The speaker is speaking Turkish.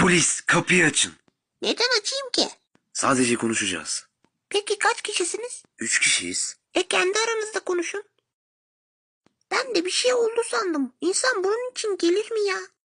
Polis kapıyı açın. Neden açayım ki? Sadece konuşacağız. Peki kaç kişisiniz? Üç kişiyiz. E kendi aranızda konuşun. Ben de bir şey oldu sandım. İnsan bunun için gelir mi ya?